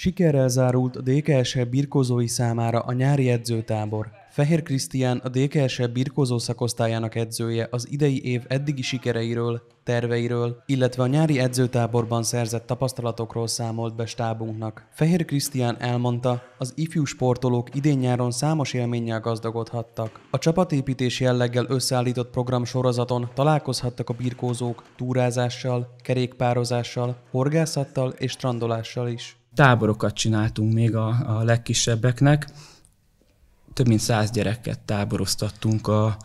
Sikerrel zárult a DKS birkózói számára a nyári edzőtábor. Fehér Krisztián, a DKS birkózó szakosztályának edzője az idei év eddigi sikereiről, terveiről, illetve a nyári edzőtáborban szerzett tapasztalatokról számolt be stábunknak. Fehér Krisztián elmondta, az ifjú sportolók idén-nyáron számos élménnyel gazdagodhattak. A csapatépítés jelleggel összeállított program sorozaton találkozhattak a birkózók túrázással, kerékpározással, horgászattal és strandolással is táborokat csináltunk még a, a legkisebbeknek. Több mint száz gyereket táboroztattunk a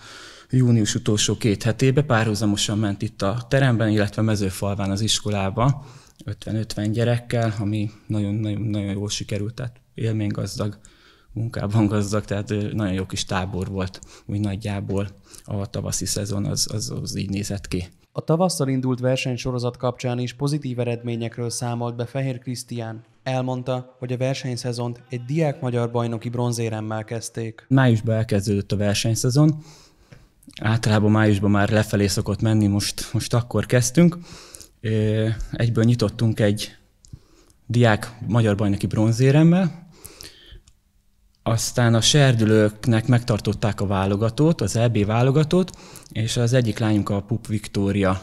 június utolsó két hetébe. Párhuzamosan ment itt a teremben, illetve mezőfalván az iskolába 50-50 gyerekkel, ami nagyon-nagyon jól sikerült, tehát élménygazdag, munkában gazdag, tehát nagyon jó kis tábor volt, úgy nagyjából a tavaszi szezon az, az, az így nézett ki. A tavasszal indult versenysorozat kapcsán is pozitív eredményekről számolt be Fehér Krisztián. Elmondta, hogy a versenyszezont egy diák magyar bajnoki bronzéremmel kezdték. Májusban elkezdődött a versenyszezon. Általában májusban már lefelé szokott menni, most, most akkor kezdtünk. Egyből nyitottunk egy diák magyar bajnoki bronzéremmel, aztán a serdülőknek megtartották a válogatót, az EB válogatót, és az egyik lányunk a Pup Viktória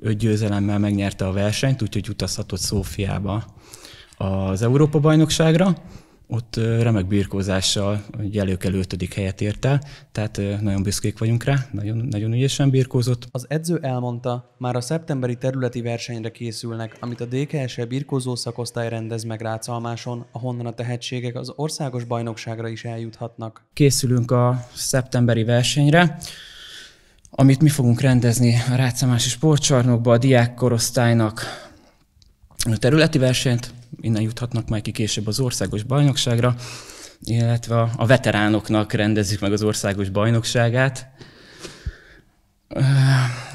öt győzelemmel megnyerte a versenyt, úgyhogy utazhatott Szófiába az Európa-bajnokságra, ott remek birkózással egy előkelő ötödik helyet ért el, tehát nagyon büszkék vagyunk rá, nagyon, nagyon ügyesen birkózott. Az edző elmondta, már a szeptemberi területi versenyre készülnek, amit a DKS-e birkózó szakosztály rendez meg Rácalmáson, ahonnan a tehetségek az országos bajnokságra is eljuthatnak. Készülünk a szeptemberi versenyre, amit mi fogunk rendezni a Rácalmási sportcsarnokba a diák korosztálynak területi versenyt, innen juthatnak majd ki később az országos bajnokságra, illetve a, veteránoknak rendezzük meg az országos bajnokságát.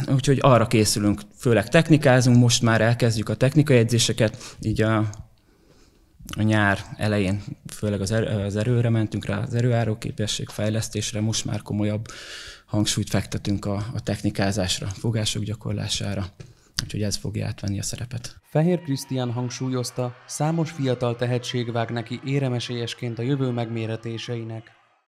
Úgyhogy arra készülünk, főleg technikázunk, most már elkezdjük a technikai edzéseket, így a, a nyár elején főleg az, erő, az erőre mentünk rá, az erőáró fejlesztésre, most már komolyabb hangsúlyt fektetünk a, a technikázásra, fogások gyakorlására úgyhogy ez fogja átvenni a szerepet. Fehér Krisztián hangsúlyozta, számos fiatal tehetség vág neki éremesélyesként a jövő megméretéseinek.